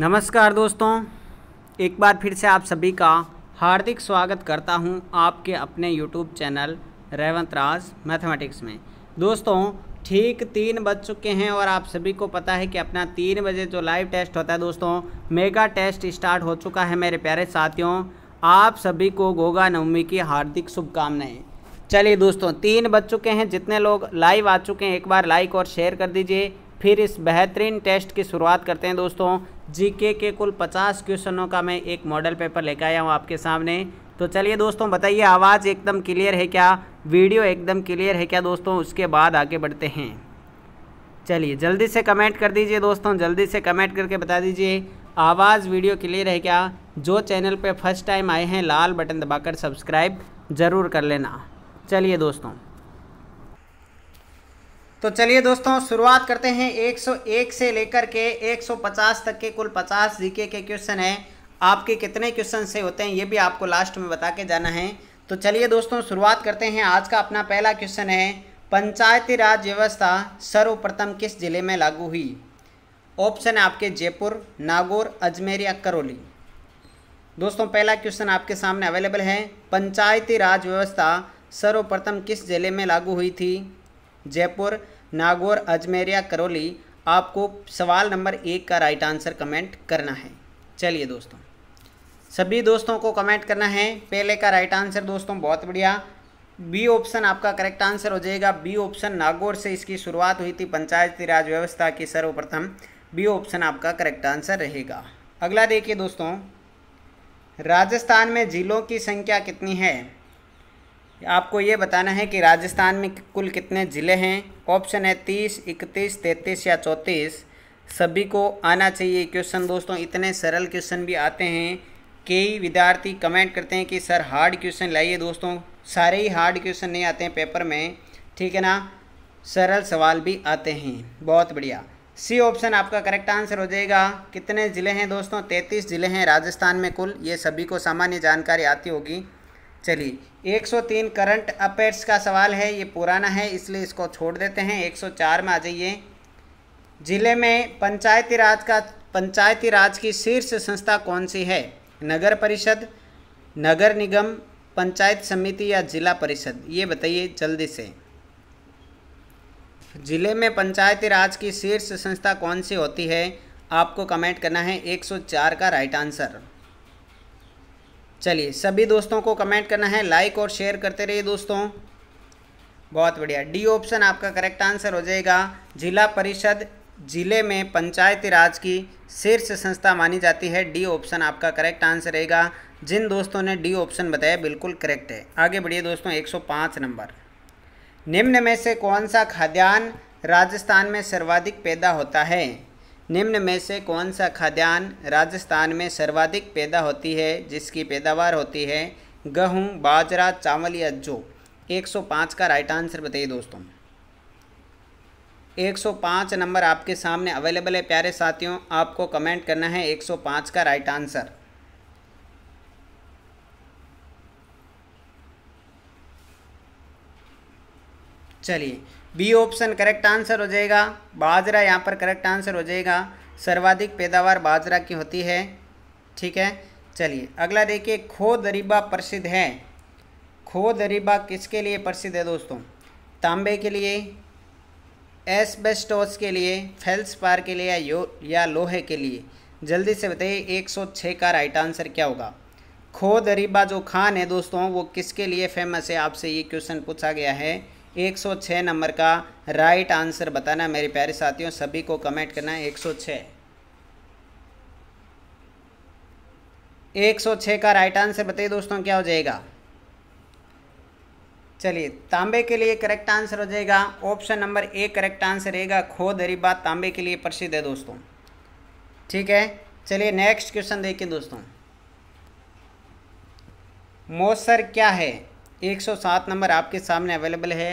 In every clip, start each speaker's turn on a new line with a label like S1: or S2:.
S1: नमस्कार दोस्तों एक बार फिर से आप सभी का हार्दिक स्वागत करता हूं आपके अपने YouTube channel Revanth Raj mathematics में दोस्तों ठीक तीन बज चुके हैं और आप सभी को पता है कि अपना तीन बजे जो लाइव टेस्ट होता है दोस्तों मेगा टेस्ट स्टार्ट हो चुका है मेरे प्यारे साथियों आप सभी को गोगा नवमी की हार्दिक शुभकामनाएँ चलिए दोस्तों तीन बज चुके हैं जितने लोग लाइव आ चुके हैं एक बार लाइक और शेयर कर दीजिए फिर इस बेहतरीन टेस्ट की शुरुआत करते हैं दोस्तों जीके के कुल 50 क्वेश्चनों का मैं एक मॉडल पेपर लेकर आया हूँ आपके सामने तो चलिए दोस्तों बताइए आवाज़ एकदम क्लियर है क्या वीडियो एकदम क्लियर है क्या दोस्तों उसके बाद आगे बढ़ते हैं चलिए जल्दी से कमेंट कर दीजिए दोस्तों जल्दी से कमेंट करके बता दीजिए आवाज़ वीडियो क्लियर है क्या जो चैनल पे फर्स्ट टाइम आए हैं लाल बटन दबाकर सब्सक्राइब ज़रूर कर लेना चलिए दोस्तों तो चलिए दोस्तों शुरुआत करते हैं 101 से लेकर के 150 तक के कुल 50 जीके के क्वेश्चन हैं आपके कितने क्वेश्चन से होते हैं ये भी आपको लास्ट में बता के जाना है तो चलिए दोस्तों शुरुआत करते हैं आज का अपना पहला क्वेश्चन है पंचायती राज व्यवस्था सर्वप्रथम किस जिले में लागू हुई ऑप्शन है आपके जयपुर नागौर अजमेर या करौली दोस्तों पहला क्वेश्चन आपके सामने अवेलेबल है पंचायती राज व्यवस्था सर्वप्रथम किस जिले में लागू हुई थी जयपुर नागौर अजमेर या करौली आपको सवाल नंबर एक का राइट आंसर कमेंट करना है चलिए दोस्तों सभी दोस्तों को कमेंट करना है पहले का राइट आंसर दोस्तों बहुत बढ़िया बी ऑप्शन आपका करेक्ट आंसर हो जाएगा बी ऑप्शन नागौर से इसकी शुरुआत हुई थी पंचायती राज व्यवस्था की सर्वप्रथम बी ऑप्शन आपका करेक्ट आंसर रहेगा अगला देखिए दोस्तों राजस्थान में जिलों की संख्या कितनी है आपको ये बताना है कि राजस्थान में कुल कितने ज़िले हैं ऑप्शन है तीस इकतीस तैंतीस या चौंतीस सभी को आना चाहिए क्वेश्चन दोस्तों इतने सरल क्वेश्चन भी आते हैं कई विद्यार्थी कमेंट करते हैं कि सर हार्ड क्वेश्चन लाइए दोस्तों सारे ही हार्ड क्वेश्चन नहीं आते हैं पेपर में ठीक है ना सरल सवाल भी आते हैं बहुत बढ़िया सी ऑप्शन आपका करेक्ट आंसर हो जाएगा कितने ज़िले हैं दोस्तों तैंतीस ज़िले हैं राजस्थान में कुल ये सभी को सामान्य जानकारी आती होगी चलिए 103 करंट अफेयर्स का सवाल है ये पुराना है इसलिए इसको छोड़ देते हैं 104 में आ जाइए जिले में पंचायती राज का पंचायती राज की शीर्ष संस्था कौन सी है नगर परिषद नगर निगम पंचायत समिति या जिला परिषद ये बताइए जल्दी से जिले में पंचायती राज की शीर्ष संस्था कौन सी होती है आपको कमेंट करना है 104 का राइट आंसर चलिए सभी दोस्तों को कमेंट करना है लाइक और शेयर करते रहिए दोस्तों बहुत बढ़िया डी ऑप्शन आपका करेक्ट आंसर हो जाएगा जिला परिषद जिले में पंचायती राज की शीर्ष संस्था मानी जाती है डी ऑप्शन आपका करेक्ट आंसर रहेगा जिन दोस्तों ने डी ऑप्शन बताया बिल्कुल करेक्ट है आगे बढ़िए दोस्तों 105 नंबर निम्न में से कौन सा खाद्यान्न राजस्थान में सर्वाधिक पैदा होता है निम्न में से कौन सा खाद्यान्न राजस्थान में सर्वाधिक पैदा होती है जिसकी पैदावार होती है गेहूँ बाजरा चावल या सौ 105 का राइट आंसर बताइए दोस्तों 105 नंबर आपके सामने अवेलेबल है प्यारे साथियों आपको कमेंट करना है 105 का राइट आंसर चलिए बी ऑप्शन करेक्ट आंसर हो जाएगा बाजरा यहाँ पर करेक्ट आंसर हो जाएगा सर्वाधिक पैदावार बाजरा की होती है ठीक है चलिए अगला देखिए खो दरीबा प्रसिद्ध है खो दरीबा किसके लिए प्रसिद्ध है दोस्तों तांबे के लिए एसबेस्टोस के लिए फेल्स पार के लिए या लोहे के लिए जल्दी से बताइए 106 का राइट आंसर क्या होगा खो दरीबा जो खान है दोस्तों वो किसके लिए फेमस है आपसे ये क्वेश्चन पूछा गया है 106 नंबर का राइट आंसर बताना मेरे प्यारे साथियों सभी को कमेंट करना है 106 106 का राइट आंसर बताइए दोस्तों क्या हो जाएगा चलिए तांबे के लिए करेक्ट आंसर हो जाएगा option number A correct answer रहेगा खोद हरीबात तांबे के लिए प्रसिद्ध है दोस्तों ठीक है चलिए नेक्स्ट क्वेश्चन देखिए दोस्तों मोसर क्या है 107 नंबर आपके सामने अवेलेबल है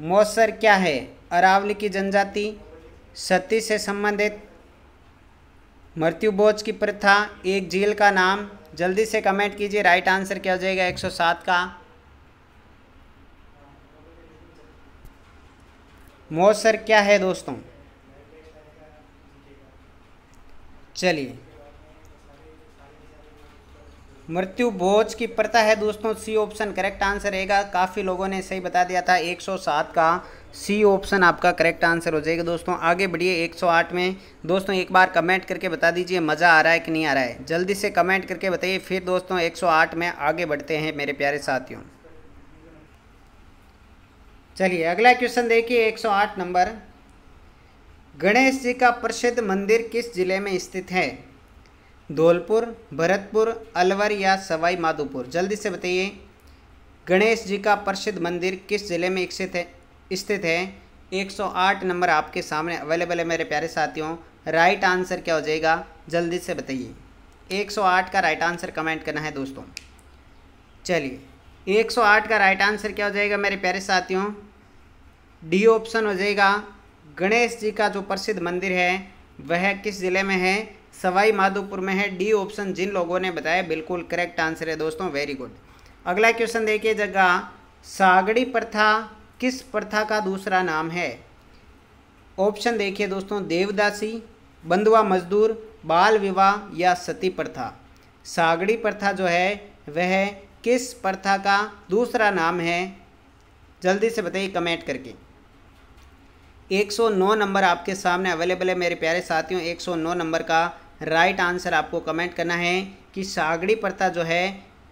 S1: मौसर क्या है अरावली की जनजाति सती से संबंधित मृत्यु बोझ की प्रथा एक झील का नाम जल्दी से कमेंट कीजिए राइट आंसर क्या हो जाएगा 107 का मौसर क्या है दोस्तों चलिए मृत्यु भोज की प्रथा है दोस्तों सी ऑप्शन करेक्ट आंसर रहेगा काफ़ी लोगों ने सही बता दिया था 107 का सी ऑप्शन आपका करेक्ट आंसर हो जाएगा दोस्तों आगे बढ़िए 108 में दोस्तों एक बार कमेंट करके बता दीजिए मज़ा आ रहा है कि नहीं आ रहा है जल्दी से कमेंट करके बताइए फिर दोस्तों 108 में आगे बढ़ते हैं मेरे प्यारे साथियों चलिए अगला क्वेश्चन देखिए एक नंबर गणेश जी का प्रसिद्ध मंदिर किस जिले में स्थित है धौलपुर भरतपुर अलवर या सवाई माधोपुर जल्दी से बताइए गणेश जी का प्रसिद्ध मंदिर किस ज़िले में स्थित है स्थित है 108 नंबर आपके सामने अवेलेबल है मेरे प्यारे साथियों राइट आंसर क्या हो जाएगा जल्दी से बताइए 108 का राइट आंसर कमेंट करना है दोस्तों चलिए 108 का राइट आंसर क्या हो जाएगा मेरे प्यारे साथियों डी ऑप्शन हो जाएगा गणेश जी का जो प्रसिद्ध मंदिर है वह किस ज़िले में है सवाई माधोपुर में है डी ऑप्शन जिन लोगों ने बताया बिल्कुल करेक्ट आंसर है दोस्तों वेरी गुड अगला क्वेश्चन देखिए जगह सागड़ी प्रथा किस प्रथा का दूसरा नाम है ऑप्शन देखिए दोस्तों देवदासी बंधुआ मजदूर बाल विवाह या सती प्रथा सागड़ी प्रथा जो है वह किस प्रथा का दूसरा नाम है जल्दी से बताइए कमेंट करके 109 नंबर आपके सामने अवेलेबल है मेरे प्यारे साथियों 109 नंबर का राइट आंसर आपको कमेंट करना है कि सागड़ी प्रथा जो है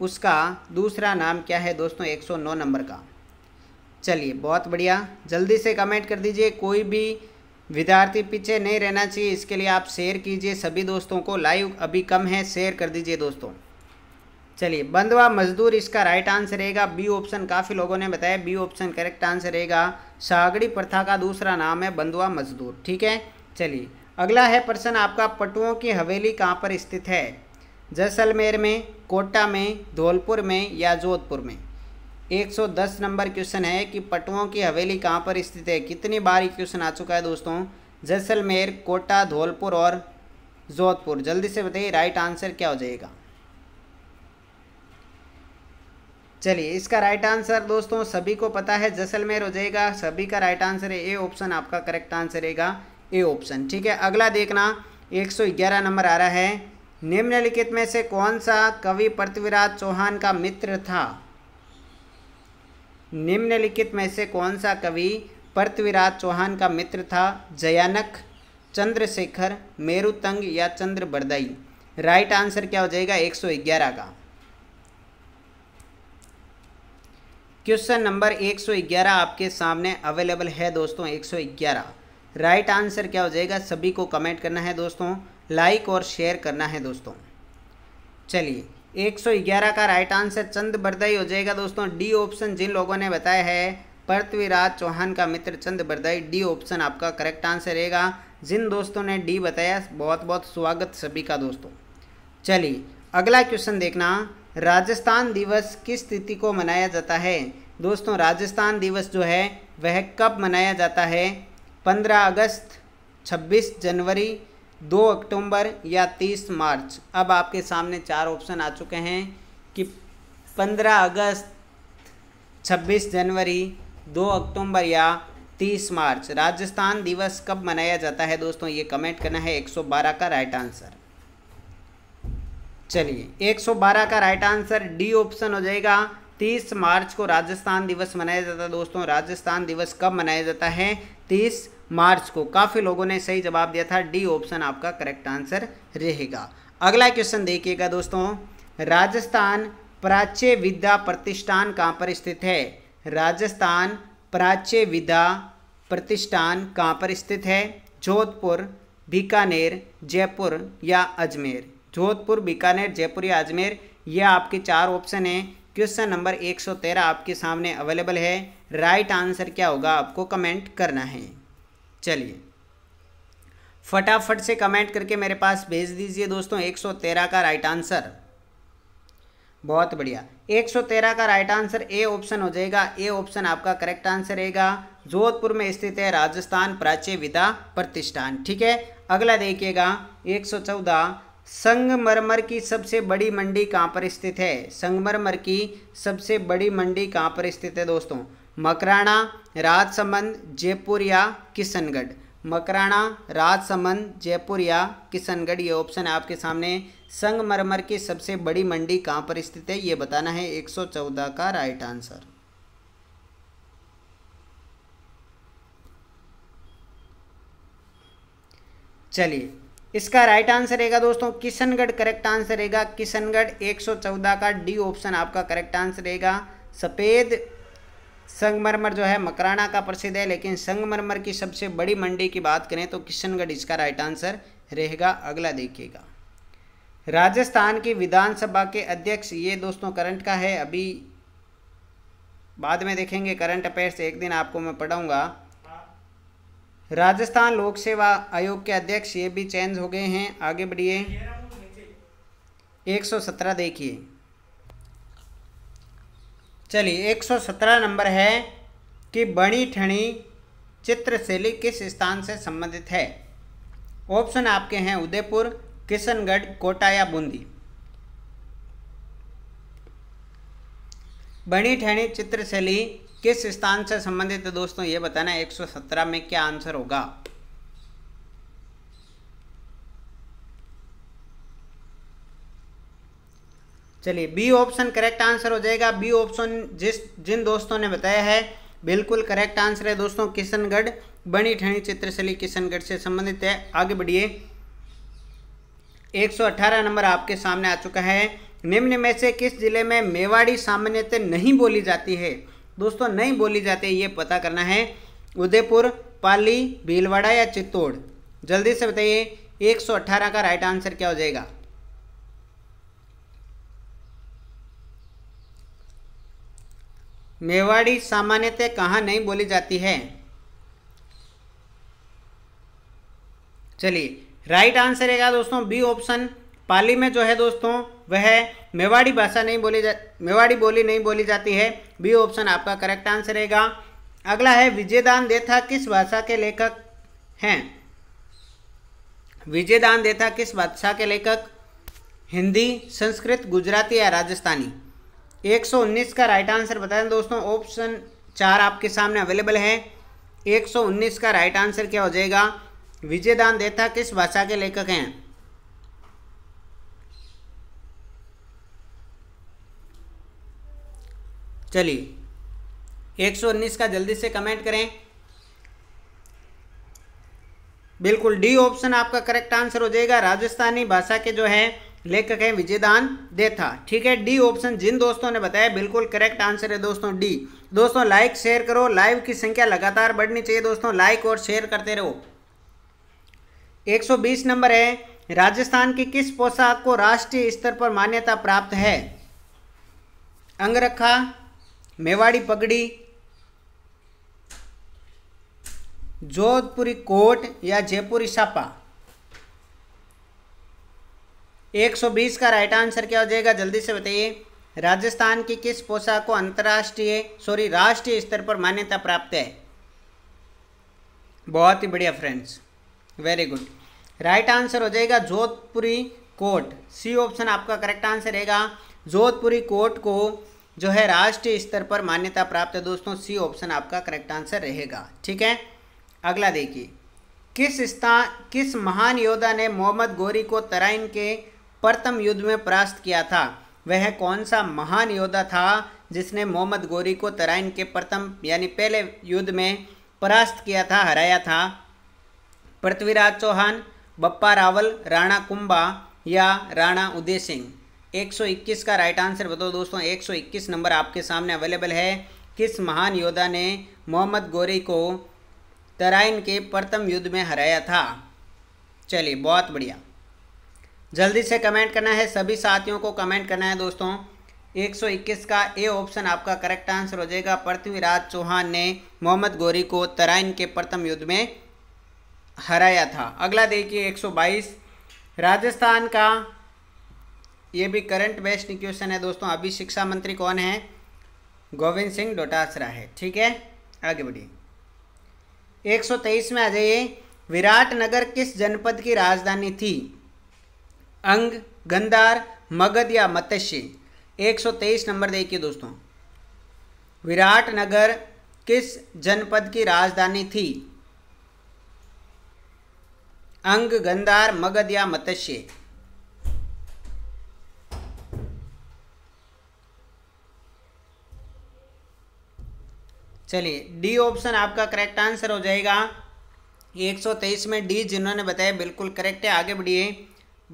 S1: उसका दूसरा नाम क्या है दोस्तों 109 नंबर का चलिए बहुत बढ़िया जल्दी से कमेंट कर दीजिए कोई भी विद्यार्थी पीछे नहीं रहना चाहिए इसके लिए आप शेयर कीजिए सभी दोस्तों को लाइव अभी कम है शेयर कर दीजिए दोस्तों चलिए बंदवा मजदूर इसका राइट आंसर रहेगा बी ऑप्शन काफ़ी लोगों ने बताया बी ऑप्शन करेक्ट आंसर रहेगा सागड़ी प्रथा का दूसरा नाम है बंदवा मजदूर ठीक है चलिए अगला है प्रश्न आपका पटुओं की हवेली कहाँ पर स्थित है जैसलमेर में कोटा में धौलपुर में या जोधपुर में 110 नंबर क्वेश्चन है कि पटुओं की हवेली कहाँ पर स्थित है कितनी बार ये क्वेश्चन आ चुका है दोस्तों जैसलमेर कोटा धौलपुर और जोधपुर जल्दी से बताइए राइट आंसर क्या हो जाएगा चलिए इसका राइट आंसर दोस्तों सभी को पता है जैसलमेर हो जाएगा सभी का राइट आंसर है ए ऑप्शन आपका करेक्ट आंसर रहेगा ए ऑप्शन ठीक है अगला देखना 111 नंबर आ रहा है निम्नलिखित में से कौन सा कवि पृथ्वीराज चौहान का मित्र था निम्नलिखित में से कौन सा कवि पृथ्वीराज चौहान का मित्र था जयानक चंद्रशेखर मेरुतंग या चंद्र बरदई राइट आंसर क्या हो जाएगा 111 का क्वेश्चन नंबर 111 आपके सामने अवेलेबल है दोस्तों 111 राइट आंसर क्या हो जाएगा सभी को कमेंट करना है दोस्तों लाइक और शेयर करना है दोस्तों चलिए 111 का राइट आंसर चंद बरदाई हो जाएगा दोस्तों डी ऑप्शन जिन लोगों ने बताया है पृथ्वीराज चौहान का मित्र चंद बरदाई डी ऑप्शन आपका करेक्ट आंसर रहेगा जिन दोस्तों ने डी बताया बहुत बहुत स्वागत सभी का दोस्तों चलिए अगला क्वेश्चन देखना राजस्थान दिवस किस तिथि को मनाया जाता है दोस्तों राजस्थान दिवस जो है वह कब मनाया जाता है पंद्रह अगस्त छब्बीस जनवरी दो अक्टूबर या तीस मार्च अब आपके सामने चार ऑप्शन आ चुके हैं कि पंद्रह अगस्त छब्बीस जनवरी दो अक्टूबर या तीस मार्च राजस्थान दिवस कब मनाया जाता है दोस्तों ये कमेंट करना है एक सौ बारह का राइट आंसर चलिए एक सौ बारह का राइट आंसर डी ऑप्शन हो जाएगा तीस मार्च को राजस्थान दिवस मनाया जाता है दोस्तों राजस्थान दिवस कब मनाया जाता है तीस मार्च को काफ़ी लोगों ने सही जवाब दिया था डी ऑप्शन आपका करेक्ट आंसर रहेगा अगला क्वेश्चन देखिएगा दोस्तों राजस्थान प्राच्य विद्या प्रतिष्ठान कहाँ पर स्थित है राजस्थान प्राच्य विद्या प्रतिष्ठान कहाँ पर स्थित है जोधपुर बीकानेर जयपुर या अजमेर जोधपुर बीकानेर जयपुर या अजमेर यह आपके चार ऑप्शन हैं क्वेश्चन नंबर 113 आपके सामने अवेलेबल है राइट आंसर क्या होगा आपको कमेंट करना है चलिए फटाफट से कमेंट करके मेरे पास भेज दीजिए दोस्तों 113 का राइट आंसर बहुत बढ़िया 113 का राइट आंसर ए ऑप्शन हो जाएगा ए ऑप्शन आपका करेक्ट आंसर रहेगा जोधपुर में स्थित है राजस्थान प्राची विधा प्रतिष्ठान ठीक है अगला देखिएगा 114 संगमरमर की सबसे बड़ी मंडी कहाँ पर स्थित है संगमरमर की सबसे बड़ी मंडी कहाँ पर स्थित है दोस्तों मकराना राजसमंद जयपुर या किशनगढ़ मकराना राजसमंद जयपुर या किशनगढ़ ये ऑप्शन है आपके सामने संगमरमर की सबसे बड़ी मंडी कहाँ पर स्थित है ये बताना है 114 का राइट आंसर चलिए इसका राइट आंसर रहेगा दोस्तों किशनगढ़ करेक्ट आंसर रहेगा किशनगढ़ 114 का डी ऑप्शन आपका करेक्ट आंसर रहेगा सफ़ेद संगमरमर जो है मकराना का प्रसिद्ध है लेकिन संगमरमर की सबसे बड़ी मंडी की बात करें तो किशनगढ़ इसका राइट आंसर रहेगा अगला देखिएगा राजस्थान की विधानसभा के अध्यक्ष ये दोस्तों करंट का है अभी बाद में देखेंगे करंट अफेयर्स एक दिन आपको मैं पढ़ाऊँगा राजस्थान लोक सेवा आयोग के अध्यक्ष ये भी चेंज हो गए हैं आगे बढ़िए 117 देखिए चलिए 117 नंबर है कि बणी ठणी चित्रशैली किस स्थान से संबंधित है ऑप्शन आपके हैं उदयपुर किशनगढ़ कोटा या बूंदी बड़ी ठणी चित्रशैली किस स्थान से संबंधित है दोस्तों ये बताना 117 में क्या आंसर होगा चलिए बी ऑप्शन करेक्ट आंसर हो जाएगा बी ऑप्शन जिस जिन दोस्तों ने बताया है बिल्कुल करेक्ट आंसर है दोस्तों किशनगढ़ बनी ठनी चित्रशैली किशनगढ़ से संबंधित है आगे बढ़िए 118 नंबर आपके सामने आ चुका है निम्न में से किस जिले में मेवाड़ी सामान्यतः नहीं बोली जाती है दोस्तों नहीं बोली जाती है ये पता करना है उदयपुर पाली भीलवाड़ा या चित्तौड़ जल्दी से बताइए 118 का राइट आंसर क्या हो जाएगा मेवाड़ी सामान्यतः कहाँ नहीं बोली जाती है चलिए राइट आंसर है दोस्तों बी ऑप्शन पाली में जो है दोस्तों वह मेवाड़ी भाषा नहीं बोली जा मेवाड़ी बोली नहीं बोली जाती है बी ऑप्शन आपका करेक्ट आंसर रहेगा अगला है विजयदान देथा किस भाषा के लेखक हैं विजयदान देथा किस भाषा के लेखक हिंदी संस्कृत गुजराती या राजस्थानी 119 का राइट आंसर बताएं तो दोस्तों ऑप्शन चार आपके सामने अवेलेबल है 119 का राइट आंसर क्या हो जाएगा विजयदान देता किस भाषा के लेखक हैं चलिए 119 का जल्दी से कमेंट करें बिल्कुल डी ऑप्शन आपका करेक्ट आंसर हो जाएगा राजस्थानी भाषा के जो है लेखक है विजयदान देथा ठीक है डी ऑप्शन जिन दोस्तों ने बताया बिल्कुल करेक्ट आंसर है दोस्तों डी दोस्तों लाइक शेयर करो लाइव की संख्या लगातार बढ़नी चाहिए दोस्तों लाइक और शेयर करते रहो 120 नंबर है राजस्थान की किस पोशाक को राष्ट्रीय स्तर पर मान्यता प्राप्त है अंगरखा मेवाड़ी पगड़ी जोधपुरी कोट या जयपुरी सापा 120 का राइट आंसर क्या हो जाएगा जल्दी से बताइए राजस्थान की किस पोशाक को अंतर्राष्ट्रीय सॉरी राष्ट्रीय स्तर पर मान्यता प्राप्त है बहुत ही बढ़िया friends very good right answer हो जाएगा जोधपुरी कोट सी ऑप्शन आपका करेक्ट आंसर रहेगा जोधपुरी कोट को जो है राष्ट्रीय स्तर पर मान्यता प्राप्त है दोस्तों सी ऑप्शन आपका करेक्ट आंसर रहेगा ठीक है अगला देखिए किस स्थान किस महान योद्धा ने मोहम्मद गोरी को तराइन के प्रथम युद्ध में परास्त किया था वह कौन सा महान योद्धा था जिसने मोहम्मद गोरी को तराइन के प्रथम यानी पहले युद्ध में परास्त किया था हराया था पृथ्वीराज चौहान बप्पा रावल राणा कुंबा या राणा उदय सिंह 121 का राइट आंसर बताओ दोस्तों 121 नंबर आपके सामने अवेलेबल है किस महान योद्धा ने मोहम्मद गोरी को तराइन के प्रथम युद्ध में हराया था चलिए बहुत बढ़िया जल्दी से कमेंट करना है सभी साथियों को कमेंट करना है दोस्तों 121 का ए ऑप्शन आपका करेक्ट आंसर हो जाएगा पृथ्वीराज चौहान ने मोहम्मद गोरी को तराइन के प्रथम युद्ध में हराया था अगला देखिए 122 राजस्थान का ये भी करंट बेस्ट क्वेश्चन है दोस्तों अभी शिक्षा मंत्री कौन है गोविंद सिंह डोटासरा है ठीक है आगे बढ़िए 123 में आ जाइए विराट नगर किस जनपद की राजधानी थी अंग गंदार मगध या मत्स्य 123 नंबर देखिए दोस्तों विराट नगर किस जनपद की राजधानी थी अंग गंदार मगध या मत्स्य चलिए डी ऑप्शन आपका करेक्ट आंसर हो जाएगा 123 में डी जिन्होंने बताया बिल्कुल करेक्ट है आगे बढ़िए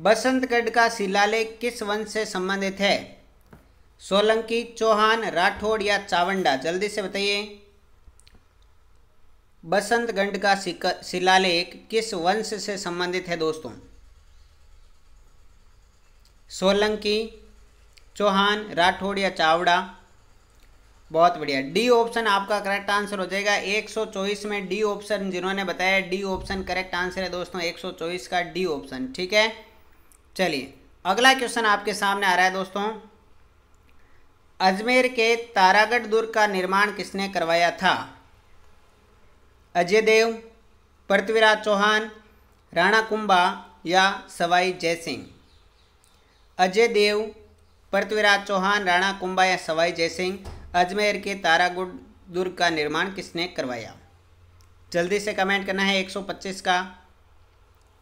S1: बसंतगढ़ का शिलालेख किस वंश से संबंधित है सोलंकी चौहान राठौड़ या चावंडा जल्दी से बताइए बसंतगढ़ का शिलालेख किस वंश से संबंधित है दोस्तों सोलंकी चौहान राठौड़ या चावड़ा बहुत बढ़िया डी ऑप्शन आपका करेक्ट आंसर हो जाएगा 124 में डी ऑप्शन जिन्होंने बताया डी ऑप्शन करेक्ट आंसर है दोस्तों 124 का डी ऑप्शन ठीक है चलिए अगला क्वेश्चन आपके सामने आ रहा है दोस्तों अजमेर के तारागढ़ दुर्ग का निर्माण किसने करवाया था अजय देव पृथ्वीराज चौहान राणा कुंभा या सवाई जय सिंह अजय देव पृथ्वीराज चौहान राणा कुंभा या सवाई जय सिंह अजमेर के तारागढ़ दुर्ग का निर्माण किसने करवाया जल्दी से कमेंट करना है 125 का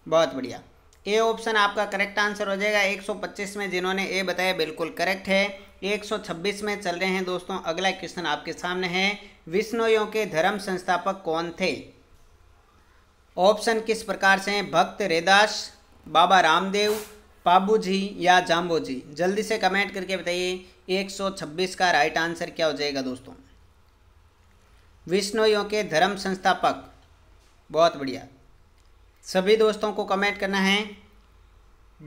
S1: बहुत बढ़िया ए ऑप्शन आपका करेक्ट आंसर हो जाएगा 125 में जिन्होंने ए बताया बिल्कुल करेक्ट है 126 में चल रहे हैं दोस्तों अगला क्वेश्चन आपके सामने है विष्णुयों के धर्म संस्थापक कौन थे ऑप्शन किस प्रकार से हैं भक्त रेदास बाबा रामदेव बाबू जी या जाम्बो जी जल्दी से कमेंट करके बताइए 126 का राइट आंसर क्या हो जाएगा दोस्तों विष्णुयों के धर्म संस्थापक बहुत बढ़िया सभी दोस्तों को कमेंट करना है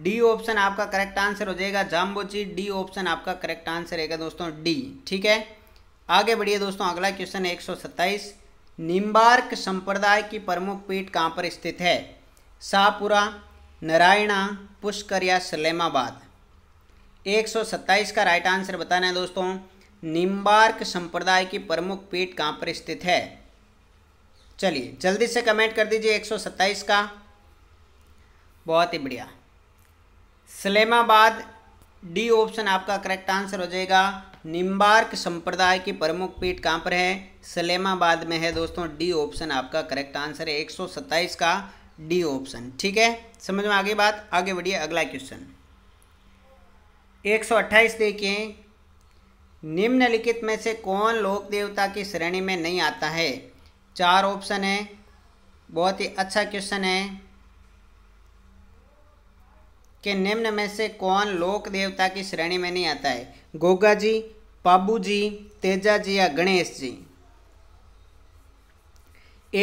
S1: डी ऑप्शन आपका करेक्ट आंसर हो जाएगा जाम्बोची डी ऑप्शन आपका करेक्ट आंसर रहेगा दोस्तों डी ठीक है आगे बढ़िए दोस्तों अगला क्वेश्चन सौ एक निम्बार्क संप्रदाय की प्रमुख पीठ कहाँ पर स्थित है शाहपुरा नारायणा पुष्कर या सलेमाबाद 127 का राइट आंसर बताना है दोस्तों निम्बार्क संप्रदाय की प्रमुख पीठ कहाँ पर स्थित है चलिए जल्दी से कमेंट कर दीजिए एक सौ सत्ताईस का बहुत ही बढ़िया सलेमाबाद डी ऑप्शन आपका करेक्ट आंसर हो जाएगा निम्बार्क संप्रदाय की प्रमुख पीठ कहाँ पर है सलेमाबाद में है दोस्तों डी ऑप्शन आपका करेक्ट आंसर है एक सौ का डी ऑप्शन ठीक है समझ में आगे बात आगे बढ़िए अगला क्वेश्चन एक सौ अट्ठाईस देखिए निम्नलिखित में से कौन लोक देवता की श्रेणी में नहीं आता है चार ऑप्शन है बहुत ही अच्छा क्वेश्चन है कि निम्न में से कौन लोक देवता की श्रेणी में नहीं आता है गोगा जी पाबू जी तेजा जी या गणेश जी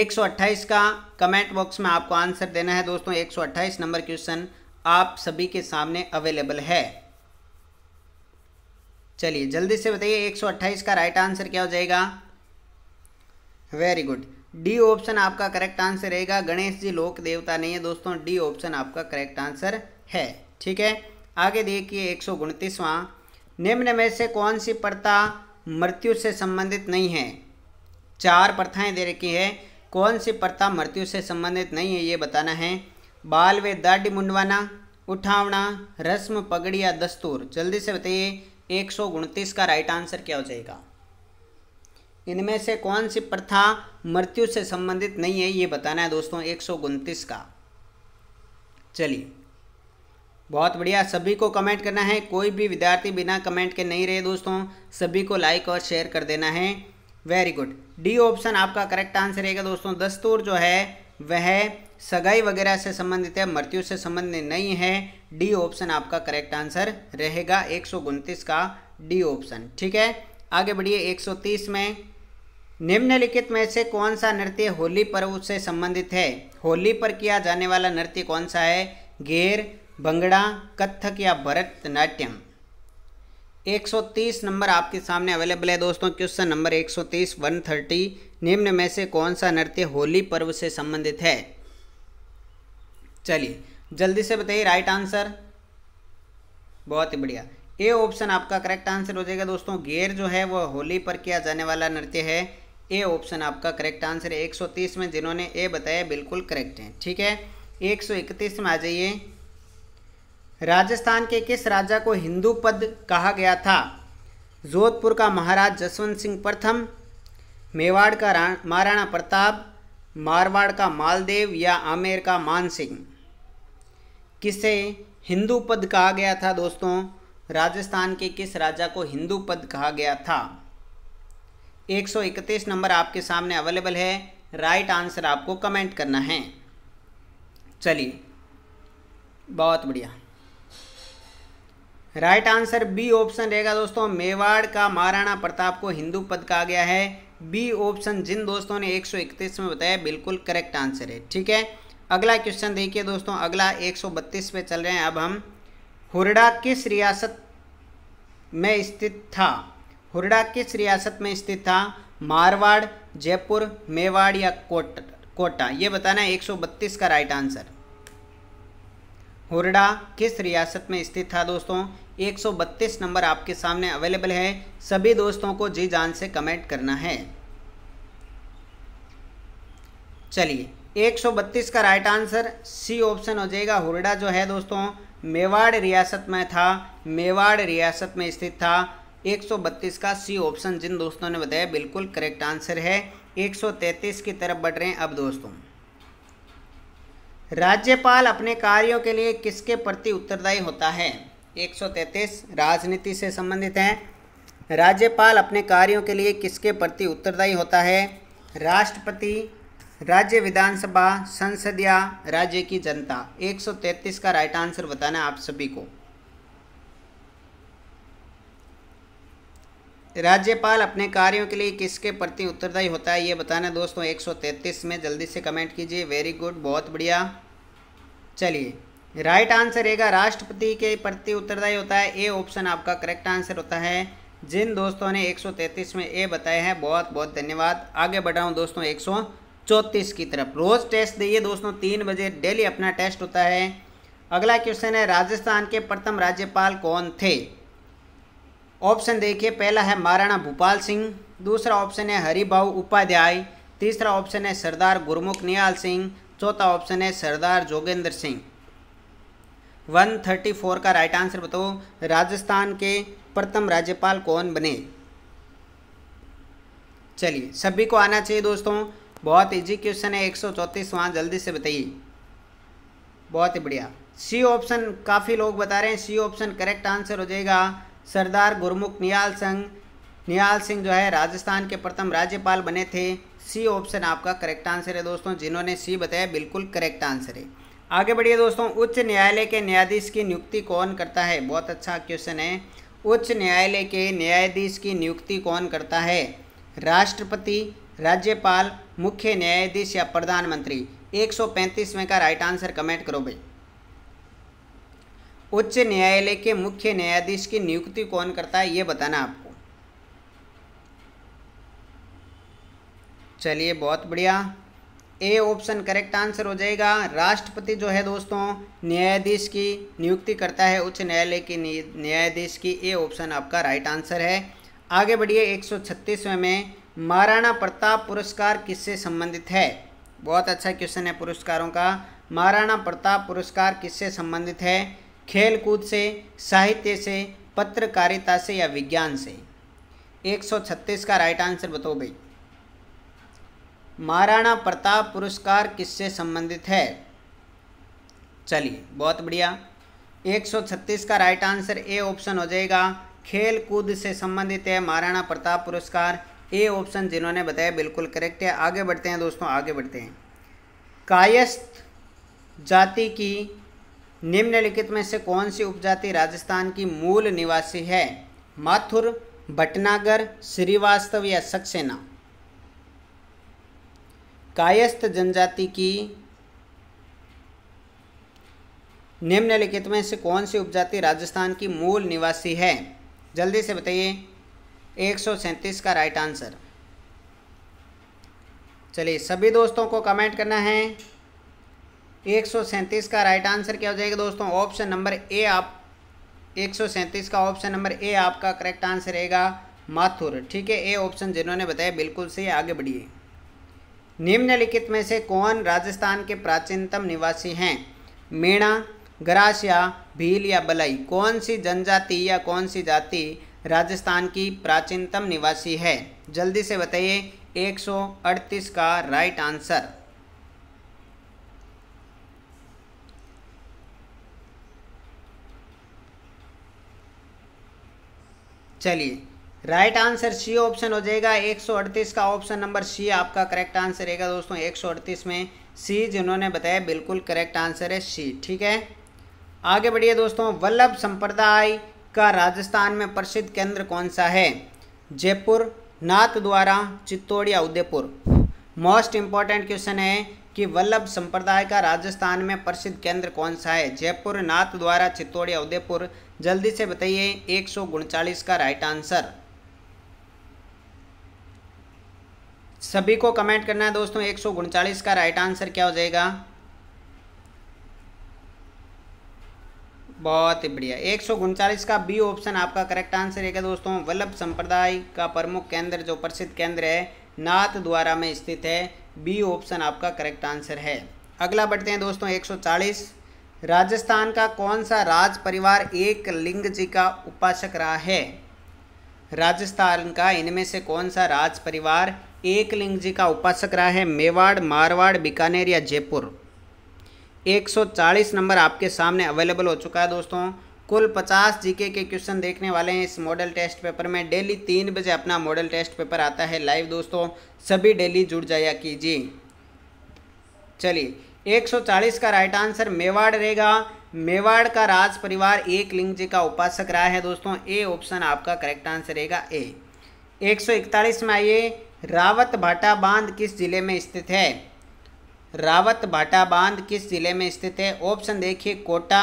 S1: 128 का कमेंट बॉक्स में आपको आंसर देना है दोस्तों 128 नंबर क्वेश्चन आप सभी के सामने अवेलेबल है चलिए जल्दी से बताइए 128 का राइट आंसर क्या हो जाएगा वेरी गुड डी ऑप्शन आपका करेक्ट आंसर रहेगा गणेश जी लोक देवता नहीं है दोस्तों डी ऑप्शन आपका करेक्ट आंसर है ठीक है आगे देखिए एक सौ निम्न में से कौन सी प्रथा मृत्यु से संबंधित नहीं है चार प्रथाएं दे रखी है कौन सी प्रथा मृत्यु से संबंधित नहीं है ये बताना है बाल वे दाढ़ी मुंडवाना उठावना रस्म पगड़ी या दस्तूर जल्दी से बताइए एक सौ उनतीस का राइट आंसर क्या हो जाएगा इनमें से कौन सी प्रथा मृत्यु से संबंधित नहीं है ये बताना है दोस्तों एक का चलिए बहुत बढ़िया सभी को कमेंट करना है कोई भी विद्यार्थी बिना कमेंट के नहीं रहे दोस्तों सभी को लाइक और शेयर कर देना है वेरी गुड डी ऑप्शन आपका करेक्ट आंसर रहेगा दोस्तों दस्तूर जो है वह सगाई वगैरह से संबंधित है मृत्यु से संबंधित नहीं है डी ऑप्शन आपका करेक्ट आंसर रहेगा एक का डी ऑप्शन ठीक है आगे बढ़िए एक में निम्नलिखित में से कौन सा नृत्य होली पर्व से संबंधित है होली पर किया जाने वाला नृत्य कौन सा है घेर बंगड़ा कथक या भरतनाट्यम 130 नंबर आपके सामने अवेलेबल है दोस्तों क्वेश्चन नंबर 130 130 निम्न में से कौन सा नृत्य होली पर्व से संबंधित है चलिए जल्दी से बताइए राइट आंसर बहुत ही बढ़िया ए ऑप्शन आपका करेक्ट आंसर हो जाएगा दोस्तों गेर जो है वह होली पर किया जाने वाला नृत्य है ए ऑप्शन आपका करेक्ट आंसर है 130 में जिन्होंने ए बताया बिल्कुल करेक्ट है ठीक है 131 में आ जाइए राजस्थान के किस राजा को हिंदू पद कहा गया था जोधपुर का महाराज जसवंत सिंह प्रथम मेवाड़ का महाराणा प्रताप मारवाड़ का मालदेव या आमेर का मान सिंह किसे हिंदू पद कहा गया था दोस्तों राजस्थान के किस राजा को हिंदू पद कहा गया था 131 नंबर आपके सामने अवेलेबल है राइट आंसर आपको कमेंट करना है चलिए बहुत बढ़िया राइट आंसर बी ऑप्शन रहेगा दोस्तों मेवाड़ का महाराणा प्रताप को हिंदू पद कहा गया है बी ऑप्शन जिन दोस्तों ने 131 में बताया बिल्कुल करेक्ट आंसर है ठीक है अगला क्वेश्चन देखिए दोस्तों अगला 132 पे चल रहे हैं अब हम हुरडा किस रियासत में स्थित था हुरडा किस रियासत में स्थित था मारवाड़ जयपुर मेवाड़ या कोट कोटा ये बताना है 132 का राइट आंसर हुरडा किस रियासत में स्थित था दोस्तों 132 नंबर आपके सामने अवेलेबल है सभी दोस्तों को जी जान से कमेंट करना है चलिए 132 का राइट आंसर सी ऑप्शन हो जाएगा हुरडा जो है दोस्तों मेवाड़ रियासत में था मेवाड़ रियासत में स्थित था 132 का सी ऑप्शन जिन दोस्तों ने बताया बिल्कुल करेक्ट आंसर है 133 की तरफ बढ़ रहे हैं अब दोस्तों राज्यपाल अपने कार्यों के लिए किसके प्रति उत्तरदायी होता है 133 राजनीति से संबंधित हैं राज्यपाल अपने कार्यों के लिए किसके प्रति उत्तरदायी होता है राष्ट्रपति राज्य विधानसभा संसद या राज्य की जनता 133 का राइट आंसर बताना आप सभी को राज्यपाल अपने कार्यों के लिए किसके प्रति उत्तरदायी होता है ये बताना दोस्तों 133 में जल्दी से कमेंट कीजिए वेरी गुड बहुत बढ़िया चलिए राइट आंसर रहेगा राष्ट्रपति के प्रति उत्तरदायी होता है ए ऑप्शन आपका करेक्ट आंसर होता है जिन दोस्तों ने 133 में ए बताया है बहुत बहुत धन्यवाद आगे बढ़ाऊँ दोस्तों एक की तरफ रोज़ टेस्ट दिए दोस्तों तीन बजे डेली अपना टेस्ट होता है अगला क्वेश्चन है राजस्थान के प्रथम राज्यपाल कौन थे ऑप्शन देखिए पहला है महाराणा भूपाल सिंह दूसरा ऑप्शन है हरिभाऊ उपाध्याय तीसरा ऑप्शन है सरदार गुरमुख नियाल सिंह चौथा ऑप्शन है सरदार जोगेंद्र सिंह 134 का राइट आंसर बताओ राजस्थान के प्रथम राज्यपाल कौन बने चलिए सभी को आना चाहिए दोस्तों बहुत इजी क्वेश्चन है एक सौ जल्दी से बताइए बहुत ही बढ़िया सी ऑप्शन काफ़ी लोग बता रहे हैं सी ऑप्शन करेक्ट आंसर हो जाएगा सरदार गुरमुख नियाल सिंह नियाल सिंह जो है राजस्थान के प्रथम राज्यपाल बने थे सी ऑप्शन आपका करेक्ट आंसर है दोस्तों जिन्होंने सी बताया बिल्कुल करेक्ट आंसर है आगे बढ़िए दोस्तों उच्च न्यायालय के न्यायाधीश की नियुक्ति कौन करता है बहुत अच्छा क्वेश्चन है उच्च न्यायालय के न्यायाधीश की नियुक्ति कौन करता है राष्ट्रपति राज्यपाल मुख्य न्यायाधीश या प्रधानमंत्री पैंतीसवें का राइट आंसर कमेंट करो भाई उच्च न्यायालय के मुख्य न्यायाधीश की नियुक्ति कौन करता है ये बताना आपको चलिए बहुत बढ़िया ए ऑप्शन करेक्ट आंसर हो जाएगा राष्ट्रपति जो है दोस्तों न्यायाधीश की नियुक्ति करता है उच्च न्यायालय के न्यायाधीश की ए ऑप्शन आपका राइट आंसर है आगे बढ़िए एक में महाराणा प्रताप पुरस्कार किससे संबंधित है बहुत अच्छा क्वेश्चन है पुरस्कारों का महाराणा प्रताप पुरस्कार किससे संबंधित है खेलकूद से साहित्य से पत्रकारिता से या विज्ञान से 136 का राइट आंसर बताओ भाई महाराणा प्रताप पुरस्कार किससे संबंधित है चलिए बहुत बढ़िया 136 का राइट आंसर ए ऑप्शन हो जाएगा खेल कूद से संबंधित है महाराणा प्रताप पुरस्कार ए ऑप्शन जिन्होंने बताया बिल्कुल करेक्ट है आगे बढ़ते हैं दोस्तों आगे बढ़ते हैं कायस्थ जाति की निम्नलिखित में से कौन सी उपजाति राजस्थान की मूल निवासी है माथुर भटनागर श्रीवास्तव या सक्सेना कायस्थ जनजाति की निम्नलिखित में से कौन सी उपजाति राजस्थान की मूल निवासी है जल्दी से बताइए एक का राइट आंसर चलिए सभी दोस्तों को कमेंट करना है एक सौ सैंतीस का राइट आंसर क्या हो जाएगा दोस्तों ऑप्शन नंबर ए आप एक सौ सैंतीस का ऑप्शन नंबर ए आपका करेक्ट आंसर रहेगा माथुर ठीक है ए ऑप्शन जिन्होंने बताया बिल्कुल से आगे बढ़िए निम्नलिखित में से कौन राजस्थान के प्राचीनतम निवासी हैं मीणा ग्रास या भील या बलई कौन सी जनजाति या कौन सी जाति राजस्थान की प्राचीनतम निवासी है जल्दी से बताइए 138 का राइट आंसर चलिए राइट आंसर सी ऑप्शन हो जाएगा 138 का ऑप्शन नंबर सी आपका करेक्ट आंसर रहेगा दोस्तों 138 में सी जिन्होंने बताया बिल्कुल करेक्ट आंसर है सी ठीक है आगे बढ़िए दोस्तों वल्लभ संप्रदाय का राजस्थान में प्रसिद्ध केंद्र कौन सा है जयपुर नाथ द्वारा चित्तौड़ या उदयपुर मोस्ट इम्पॉर्टेंट क्वेश्चन है कि वल्लभ संप्रदाय का राजस्थान में प्रसिद्ध केंद्र कौन सा है जयपुर नाथ द्वारा चित्तौड़ या उदयपुर जल्दी से बताइए एक सौ उनचालीस का राइट आंसर सभी को कमेंट करना है दोस्तों एक सौ उनचालीस का राइट आंसर क्या हो जाएगा बहुत ही बढ़िया एक सौ उनचालीस का बी ऑप्शन आपका करेक्ट आंसर है क्या दोस्तों वल्लभ संप्रदाय का प्रमुख केंद्र जो प्रसिद्ध केंद्र है नाथ द्वारा में स्थित है बी ऑप्शन आपका करेक्ट आंसर है अगला बढ़ते हैं दोस्तों एक सौ चालीस राजस्थान का कौन सा राज परिवार एक लिंग जी का उपासक रहा है राजस्थान का इनमें से कौन सा राज परिवार एक लिंग जी का उपासक रहा है मेवाड़ मारवाड़ बीकानेर या जयपुर 140 नंबर आपके सामने अवेलेबल हो चुका है दोस्तों कुल 50 जीके के क्वेश्चन देखने वाले हैं इस मॉडल टेस्ट पेपर में डेली तीन बजे अपना मॉडल टेस्ट पेपर आता है लाइव दोस्तों सभी डेली जुड़ जाया कीजिए चलिए 140 का राइट आंसर मेवाड़ रहेगा मेवाड़ का राज परिवार एक लिंग जी का उपासक रहा है दोस्तों ए ऑप्शन आपका करेक्ट आंसर रहेगा ए 141 में आइए रावत भाटा बांध किस जिले में स्थित है रावत भाटा बांध किस जिले में स्थित है ऑप्शन देखिए कोटा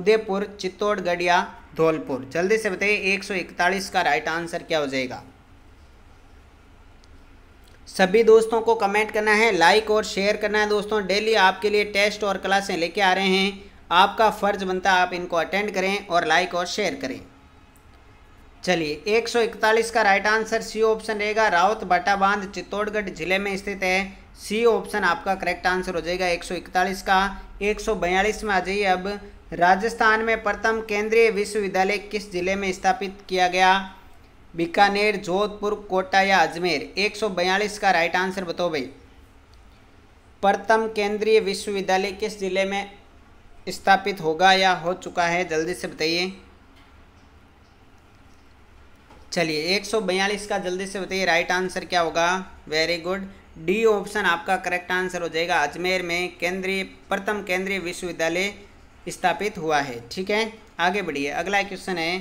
S1: उदयपुर चित्तौड़गढ़िया धौलपुर जल्दी से बताइए 141 का राइट आंसर क्या हो जाएगा सभी दोस्तों को कमेंट करना है लाइक और शेयर करना है दोस्तों डेली आपके लिए टेस्ट और क्लासें लेके आ रहे हैं आपका फ़र्ज बनता है आप इनको अटेंड करें और लाइक और शेयर करें चलिए 141 का राइट आंसर सी ऑप्शन रहेगा राउत बाटा बांध चित्तौड़गढ़ जिले में स्थित है सी ऑप्शन आपका करेक्ट आंसर हो जाएगा 141 का 142 में आ जाइए अब राजस्थान में प्रथम केंद्रीय विश्वविद्यालय किस जिले में स्थापित किया गया बीकानेर जोधपुर कोटा या अजमेर 142 का राइट आंसर बताओ भाई प्रथम केंद्रीय विश्वविद्यालय किस जिले में स्थापित होगा या हो चुका है जल्दी से बताइए चलिए 142 का जल्दी से बताइए राइट आंसर क्या होगा वेरी गुड डी ऑप्शन आपका करेक्ट आंसर हो जाएगा अजमेर में केंद्रीय प्रथम केंद्रीय विश्वविद्यालय स्थापित हुआ है ठीक है आगे बढ़िए अगला क्वेश्चन है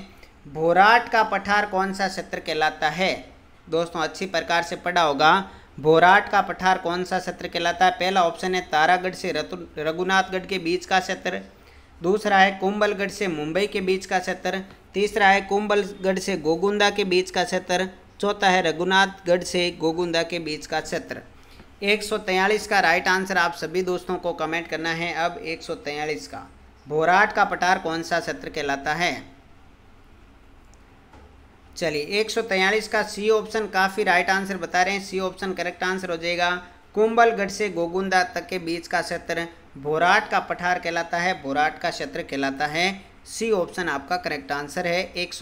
S1: भोराट का पठार कौन सा क्षेत्र कहलाता है दोस्तों अच्छी प्रकार से पढ़ा होगा भोराट का पठार कौन सा क्षेत्र कहलाता है पहला ऑप्शन है तारागढ़ से रघुनाथगढ़ के बीच का क्षेत्र दूसरा है कुंबलगढ़ से मुंबई के बीच का क्षेत्र तीसरा है कुंबलगढ़ से गोगुंदा के बीच का क्षेत्र चौथा है रघुनाथगढ़ से गोगुंदा के बीच का क्षेत्र एक का राइट आंसर आप सभी दोस्तों को कमेंट करना है अब एक का भोराट का पठार कौन सा क्षेत्र कहलाता है चलिए 143 का सी ऑप्शन काफ़ी राइट आंसर बता रहे हैं सी ऑप्शन करेक्ट आंसर हो जाएगा कुंबलगढ़ से गोगुंदा तक के बीच का क्षेत्र भोराट का पठार कहलाता है भोराट का क्षेत्र कहलाता है सी ऑप्शन आपका करेक्ट आंसर है एक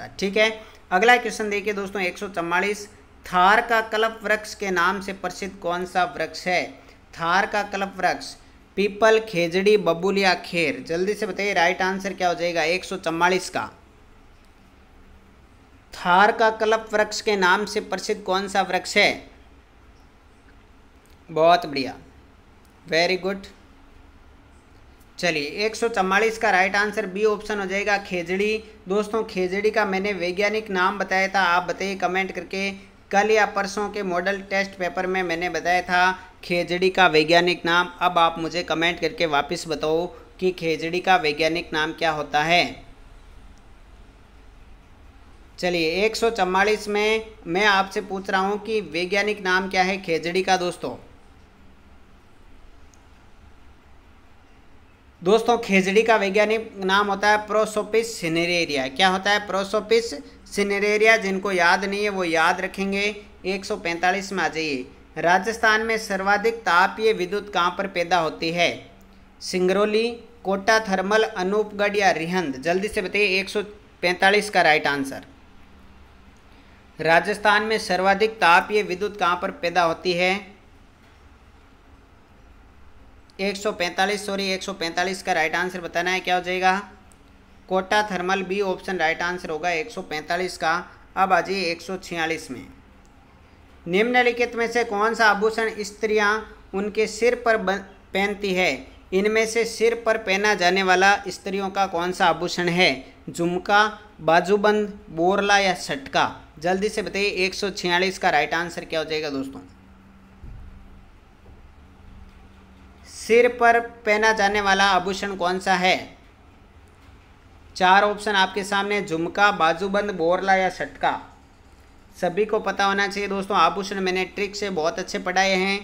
S1: का ठीक है अगला क्वेश्चन देखिए दोस्तों एक थार का कल्प वृक्ष के नाम से प्रसिद्ध कौन सा वृक्ष है थार का कल्प वृक्ष पीपल खेजड़ी बबुल या खेर जल्दी से बताइए राइट आंसर क्या हो जाएगा एक का थार का कल्प वृक्ष के नाम से प्रसिद्ध कौन सा वृक्ष है बहुत बढ़िया वेरी गुड चलिए एक सौ का राइट आंसर बी ऑप्शन हो जाएगा खेजड़ी दोस्तों खेजड़ी का मैंने वैज्ञानिक नाम बताया था आप बताइए कमेंट करके कल या परसों के मॉडल टेस्ट पेपर में मैंने बताया था खेजड़ी का वैज्ञानिक नाम अब आप मुझे कमेंट करके वापस बताओ कि खेजड़ी का वैज्ञानिक नाम क्या होता है चलिए एक सौ में मैं आपसे पूछ रहा हूँ कि वैज्ञानिक नाम क्या है खेजड़ी का दोस्तों दोस्तों खेजड़ी का वैज्ञानिक नाम होता है प्रोसोपिस सिनेरेरिया क्या होता है प्रोसोपिस सिनेरेरिया जिनको याद नहीं है वो याद रखेंगे 145 में आ जाइए राजस्थान में सर्वाधिक तापीय विद्युत कहाँ पर पैदा होती है सिंगरौली कोटा थर्मल अनूपगढ़ या रिहंद जल्दी से बताइए 145 का राइट आंसर राजस्थान में सर्वाधिक तापीय विद्युत कहाँ पर पैदा होती है 145 सॉरी 145 का राइट आंसर बताना है क्या हो जाएगा Kota thermal B option right answer होगा 145 का अब आ जाइए एक में निम्नलिखित में से कौन सा आभूषण स्त्रियां उनके सिर पर पहनती है इनमें से सिर पर पहना जाने वाला स्त्रियों का कौन सा आभूषण है झुमका बाजूबंद बोरला या सटका जल्दी से बताइए एक सौ छियालीस का राइट आंसर क्या हो जाएगा दोस्तों सिर पर पहना जाने वाला आभूषण कौन सा है चार ऑप्शन आपके सामने झुमका बाजूबंद बोरला या सटका सभी को पता होना चाहिए दोस्तों आभूषण मैंने ट्रिक से बहुत अच्छे पढ़ाए हैं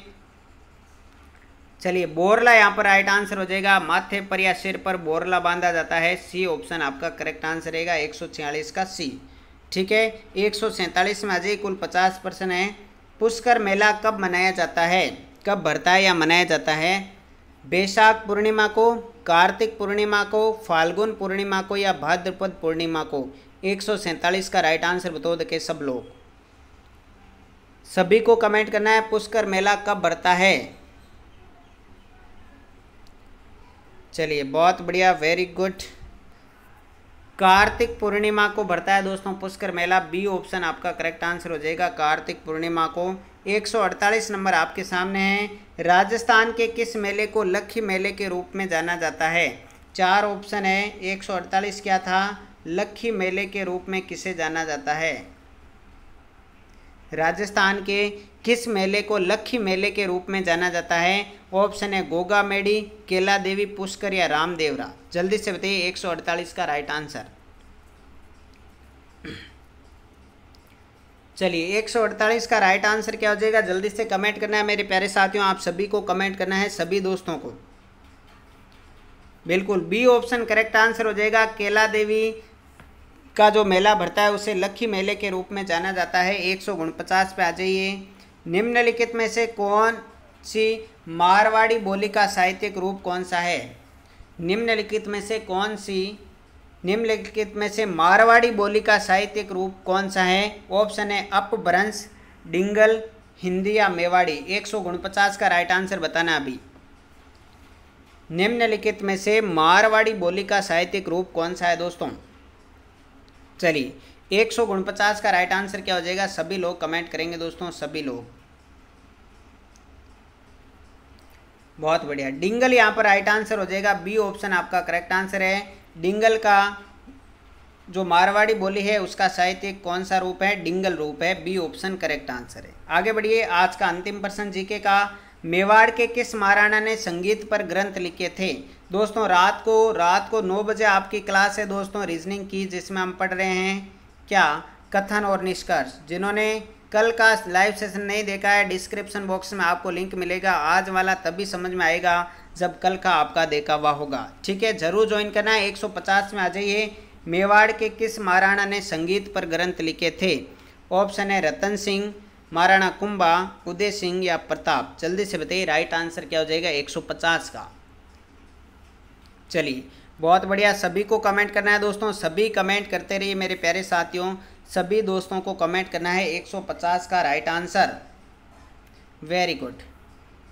S1: चलिए बोरला यहाँ पर राइट आंसर हो जाएगा माथे पर या सिर पर बोरला बांधा जाता है सी ऑप्शन आपका करेक्ट आंसर रहेगा छियालीस का सी ठीक है एक सौ सैंतालीस में आज कुल पचास प्रश्न है पुष्कर मेला कब मनाया जाता है कब भरता है या मनाया जाता है बैसाख पूर्णिमा को कार्तिक पूर्णिमा को फाल्गुन पूर्णिमा को या भाद्रपद पूर्णिमा को एक सौ सैंतालीस का राइट आंसर बतो दे सब लोग सभी को कमेंट करना है पुष्कर मेला कब भरता है चलिए बहुत बढ़िया वेरी गुड कार्तिक पूर्णिमा को भरता है दोस्तों पुष्कर मेला बी ऑप्शन आपका करेक्ट आंसर हो जाएगा कार्तिक पूर्णिमा को 148 नंबर आपके सामने है राजस्थान के किस मेले को लखी मेले के रूप में जाना जाता है चार ऑप्शन है 148 क्या था लखी मेले के रूप में किसे जाना जाता है राजस्थान के किस मेले को लखी मेले के रूप में जाना जाता है ऑप्शन है गोगा मेड़ी केला देवी पुष्कर या रामदेवरा जल्दी से बताइए 148 का राइट आंसर चलिए 148 का राइट आंसर क्या हो जाएगा जल्दी से कमेंट करना है मेरे प्यारे साथियों आप सभी को कमेंट करना है सभी दोस्तों को बिल्कुल बी ऑप्शन करेक्ट आंसर हो जाएगा केला देवी का जो मेला भरता है उसे लखी मेले के रूप में जाना जाता है एक सौ पे आ जाइए निम्नलिखित में से कौन सी मारवाड़ी बोली का साहित्यिक रूप कौन सा है निम्नलिखित में से कौन सी निम्नलिखित में से मारवाड़ी बोली का साहित्यिक रूप कौन सा है ऑप्शन है अपभ्रंश डिंगल हिंदी या मेवाड़ी एक सौ उनपचास का राइट आंसर बताना अभी निम्नलिखित में से मारवाड़ी बोली का साहित्यिक रूप कौन सा है दोस्तों चलिए एक सौ उनपचास का राइट आंसर क्या हो जाएगा सभी लोग कमेंट करेंगे दोस्तों सभी लोग बहुत बढ़िया डिंगल यहाँ पर राइट आंसर हो जाएगा बी ऑप्शन आपका करेक्ट आंसर है डिंगल का जो मारवाड़ी बोली है उसका साहित्य कौन सा रूप है डिंगल रूप है बी ऑप्शन करेक्ट आंसर है आगे बढ़िए आज का अंतिम प्रश्न जीके का मेवाड़ के किस महाराणा ने संगीत पर ग्रंथ लिखे थे दोस्तों रात को रात को नौ बजे आपकी क्लास है दोस्तों रीजनिंग की जिसमें हम पढ़ रहे हैं क्या कथन और निष्कर्ष जिन्होंने कल का लाइव सेशन नहीं देखा है डिस्क्रिप्शन बॉक्स में आपको लिंक मिलेगा आज वाला तभी समझ में आएगा जब कल का आपका देखा हुआ होगा ठीक है जरूर ज्वाइन करना है 150 में आ जाइए मेवाड़ के किस महाराणा ने संगीत पर ग्रंथ लिखे थे ऑप्शन है रतन सिंह महाराणा कुंभा उदय सिंह या प्रताप जल्दी से बताइए राइट आंसर क्या हो जाएगा 150 का चलिए बहुत बढ़िया सभी को कमेंट करना है दोस्तों सभी कमेंट करते रहिए मेरे प्यारे साथियों सभी दोस्तों को कमेंट करना है 150 का right answer very good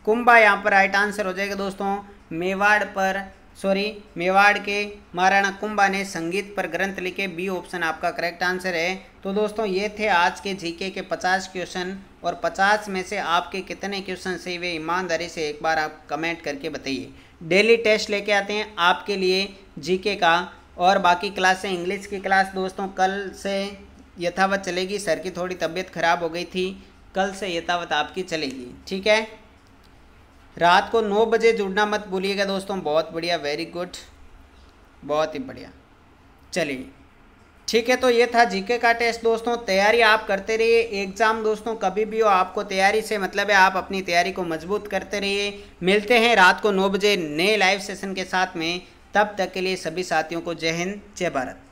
S1: Kumbha यहाँ पर राइट आंसर हो जाएगा दोस्तों मेवाड़ पर सॉरी मेवाड़ के महाराणा कुंभा ने संगीत पर ग्रंथ लिखे बी ऑप्शन आपका करेक्ट आंसर है तो दोस्तों ये थे आज के जीके के 50 क्वेश्चन और 50 में से आपके कितने क्वेश्चन सही वे ईमानदारी से एक बार आप कमेंट करके बताइए डेली टेस्ट लेके आते हैं आपके लिए जीके का और बाकी क्लासें इंग्लिश की क्लास दोस्तों कल से यथावत चलेगी सर की थोड़ी तबीयत खराब हो गई थी कल से यथावत आपकी चलेगी ठीक है रात को नौ बजे जुड़ना मत भूलिएगा दोस्तों बहुत बढ़िया वेरी गुड बहुत ही बढ़िया चलिए ठीक है तो ये था जीके का टेस्ट दोस्तों तैयारी आप करते रहिए एग्ज़ाम दोस्तों कभी भी हो आपको तैयारी से मतलब है आप अपनी तैयारी को मजबूत करते रहिए मिलते हैं रात को नौ बजे नए लाइव सेशन के साथ में तब तक के लिए सभी साथियों को जय हिंद जय भारत